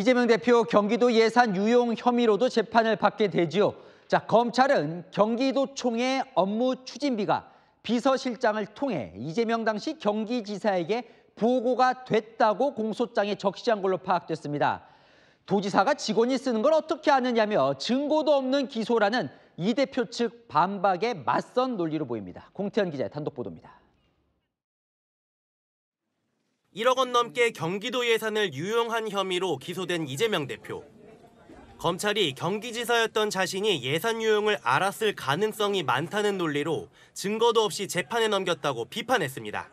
이재명 대표 경기도 예산 유용 혐의로도 재판을 받게 되지요. 자, 검찰은 경기도총의 업무 추진비가 비서실장을 통해 이재명 당시 경기지사에게 보고가 됐다고 공소장에 적시한 걸로 파악됐습니다. 도지사가 직원이 쓰는 걸 어떻게 아느냐며 증거도 없는 기소라는 이 대표 측 반박에 맞선 논리로 보입니다. 공태현 기자의 단독 보도입니다. 1억 원 넘게 경기도 예산을 유용한 혐의로 기소된 이재명 대표. 검찰이 경기지사였던 자신이 예산 유용을 알았을 가능성이 많다는 논리로 증거도 없이 재판에 넘겼다고 비판했습니다.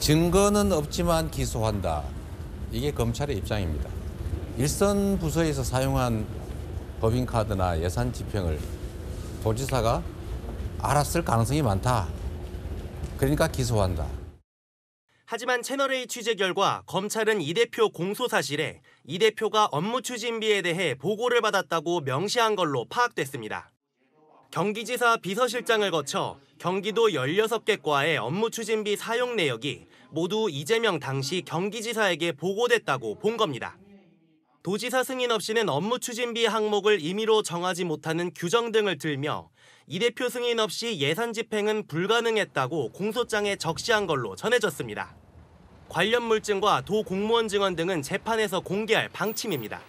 증거는 없지만 기소한다. 이게 검찰의 입장입니다. 일선 부서에서 사용한 법인카드나 예산 지평을 도지사가 알았을 가능성이 많다. 그러니까 기소한다. 하지만 채널A 취재 결과 검찰은 이 대표 공소 사실에 이 대표가 업무 추진비에 대해 보고를 받았다고 명시한 걸로 파악됐습니다. 경기지사 비서실장을 거쳐 경기도 16개 과의 업무 추진비 사용 내역이 모두 이재명 당시 경기지사에게 보고됐다고 본 겁니다. 도지사 승인 없이는 업무 추진비 항목을 임의로 정하지 못하는 규정 등을 들며 이 대표 승인 없이 예산 집행은 불가능했다고 공소장에 적시한 걸로 전해졌습니다. 관련 물증과 도 공무원 증언 등은 재판에서 공개할 방침입니다.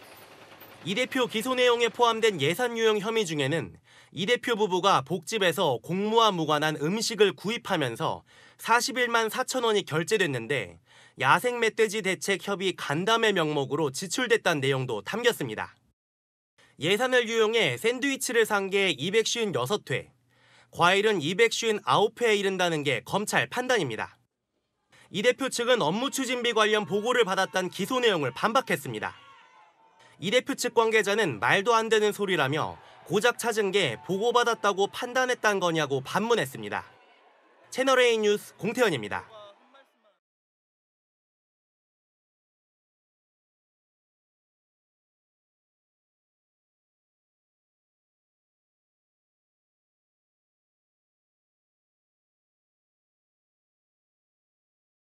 이 대표 기소 내용에 포함된 예산 유형 혐의 중에는 이 대표 부부가 복집에서 공무와 무관한 음식을 구입하면서 41만 4천 원이 결제됐는데 야생 멧돼지 대책 협의 간담회 명목으로 지출됐다는 내용도 담겼습니다. 예산을 유용해 샌드위치를 산 게 256회, 과일은 259회에 이른다는 게 검찰 판단입니다. 이 대표 측은 업무 추진비 관련 보고를 받았다는 기소 내용을 반박했습니다. 이 대표 측 관계자는 말도 안 되는 소리라며 고작 찾은 게 보고받았다고 판단했단 거냐고 반문했습니다. 채널A 뉴스 공태현입니다.